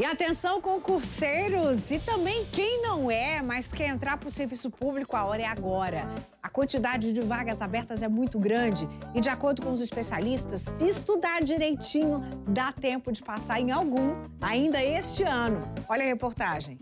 E atenção concurseiros e também quem não é, mas quer entrar para o serviço público, a hora é agora. A quantidade de vagas abertas é muito grande e, de acordo com os especialistas, se estudar direitinho, dá tempo de passar em algum ainda este ano. Olha a reportagem.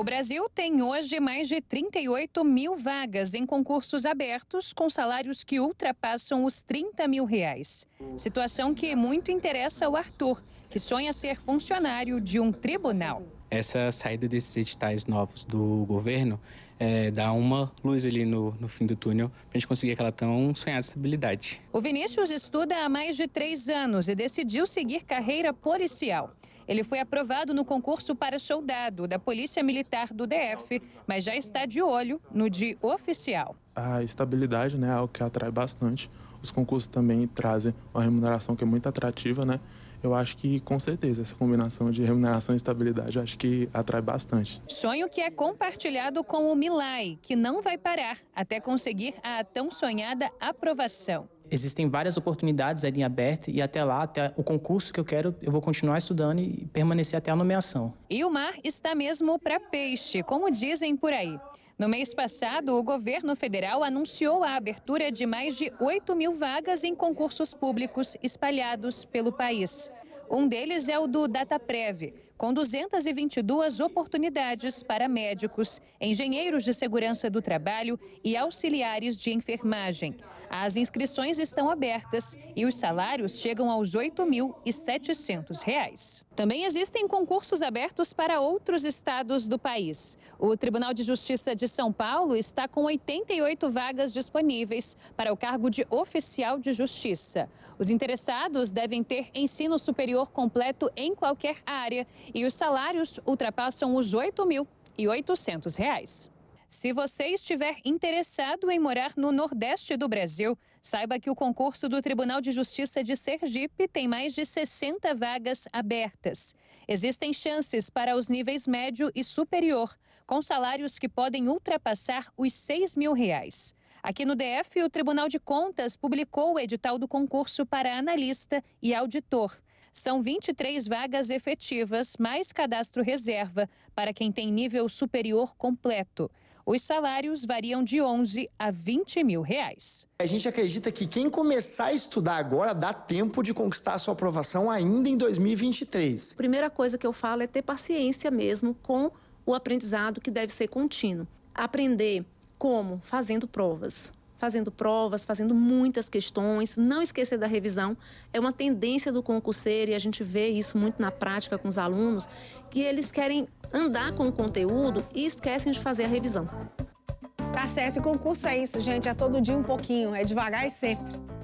O Brasil tem hoje mais de 38 mil vagas em concursos abertos com salários que ultrapassam os 30 mil reais. Situação que muito interessa ao Arthur, que sonha ser funcionário de um tribunal. Essa saída desses editais novos do governo é, uma luz ali no, no fim do túnel para a gente conseguir aquela tão sonhada estabilidade. O Vinícius estuda há mais de três anos e decidiu seguir carreira policial. Ele foi aprovado no concurso para soldado da Polícia Militar do DF, mas já está de olho no de oficial. A estabilidade né, é algo que atrai bastante. Os concursos também trazem uma remuneração que é muito atrativa, né? Eu acho que com certeza essa combinação de remuneração e estabilidade acho que atrai bastante. Sonho que é compartilhado com o Milai, que não vai parar até conseguir a tão sonhada aprovação existem várias oportunidades ali em aberto e até lá, até o concurso que eu quero, eu vou continuar estudando e permanecer até a nomeação. E o mar está mesmo para peixe, como dizem por aí. No mês passado, o governo federal anunciou a abertura de mais de 8 mil vagas em concursos públicos espalhados pelo país. Um deles é o do DataPrev, com 222 oportunidades para médicos, engenheiros de segurança do trabalho e auxiliares de enfermagem. As inscrições estão abertas e os salários chegam aos R$ 8.700. Também existem concursos abertos para outros estados do país. O Tribunal de Justiça de São Paulo está com 88 vagas disponíveis para o cargo de oficial de justiça. Os interessados devem ter ensino superior completo em qualquer área e os salários ultrapassam os R$ 8.800. Se você estiver interessado em morar no Nordeste do Brasil, saiba que o concurso do Tribunal de Justiça de Sergipe tem mais de 60 vagas abertas. Existem chances para os níveis médio e superior, com salários que podem ultrapassar os 6 mil reais. Aqui no DF, o Tribunal de Contas publicou o edital do concurso para analista e auditor. São 23 vagas efetivas, mais cadastro reserva, para quem tem nível superior completo. Os salários variam de 11 a 20 mil reais. A gente acredita que quem começar a estudar agora dá tempo de conquistar a sua aprovação ainda em 2023. Primeira coisa que eu falo é ter paciência mesmo com o aprendizado que deve ser contínuo. Aprender como? Fazendo provas fazendo provas, fazendo muitas questões, não esquecer da revisão. É uma tendência do concurseiro e a gente vê isso muito na prática com os alunos, que eles querem andar com o conteúdo e esquecem de fazer a revisão. Tá certo, e concurso é isso, gente. É todo dia um pouquinho, é devagar e sempre.